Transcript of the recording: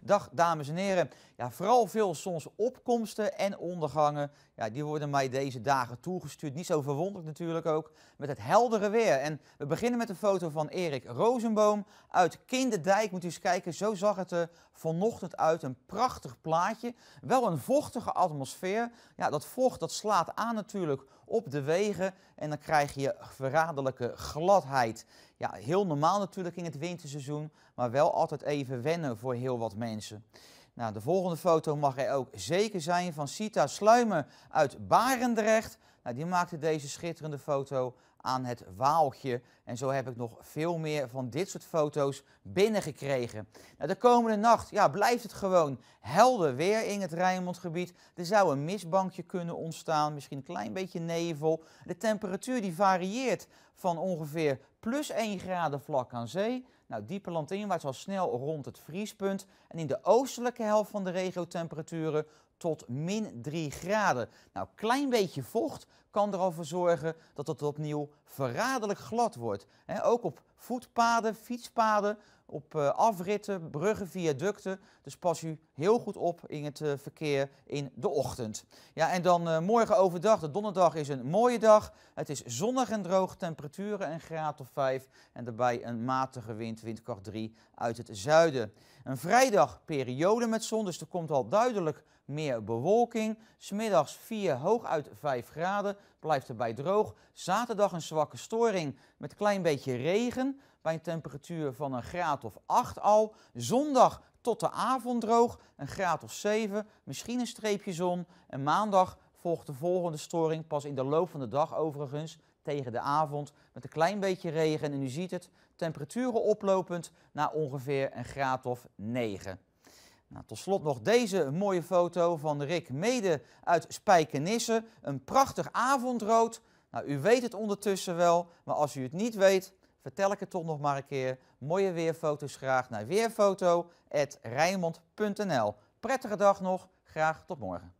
Dag dames en heren. Ja, vooral veel zonsopkomsten en ondergangen. Ja, die worden mij deze dagen toegestuurd. Niet zo verwonderd natuurlijk ook met het heldere weer. En we beginnen met een foto van Erik Rozenboom uit Kinderdijk. Moet u eens kijken, zo zag het er vanochtend uit. Een prachtig plaatje. Wel een vochtige atmosfeer. Ja, dat vocht dat slaat aan natuurlijk op de wegen. En dan krijg je verraderlijke gladheid. Ja, heel normaal natuurlijk in het winterseizoen, maar wel altijd even wennen voor heel wat mensen. Nou, de volgende foto mag hij ook zeker zijn van Sita Sluimer uit Barendrecht. Nou, die maakte deze schitterende foto aan het waaltje. En zo heb ik nog veel meer van dit soort foto's binnengekregen. Nou, de komende nacht ja, blijft het gewoon helder weer in het Rijnmondgebied. Er zou een mistbankje kunnen ontstaan, misschien een klein beetje nevel. De temperatuur die varieert van ongeveer plus 1 graden vlak aan zee nou, dieper landinwaarts al snel rond het vriespunt. En in de oostelijke helft van de regio temperaturen tot min 3 graden. Nou, klein beetje vocht kan er al voor zorgen dat het opnieuw verraderlijk glad wordt. ook op voetpaden, fietspaden op eh, afritten, bruggen, viaducten. Dus pas u heel goed op in het eh, verkeer in de ochtend. Ja, en dan eh, morgen overdag, de donderdag is een mooie dag. Het is zonnig en droog, temperaturen een graad of 5 en daarbij een matige wind, windkracht 3 uit het zuiden. Een vrijdag periode met zon, dus er komt al duidelijk meer bewolking. Smiddags 4 hooguit 5 graden, blijft erbij droog. Zaterdag een zwakke storing met een klein beetje regen bij een temperatuur van een graad of 8 al. Zondag tot de avond droog, een graad of 7, misschien een streepje zon. En maandag volgt de volgende storing pas in de loop van de dag overigens tegen de avond met een klein beetje regen. En u ziet het, temperaturen oplopend naar ongeveer een graad of 9. Nou, tot slot nog deze mooie foto van Rick Mede uit Spijkenisse. Een prachtig avondrood. Nou, u weet het ondertussen wel, maar als u het niet weet, vertel ik het toch nog maar een keer. Mooie weerfoto's graag naar weerfoto@rijmond.nl. Prettige dag nog, graag tot morgen.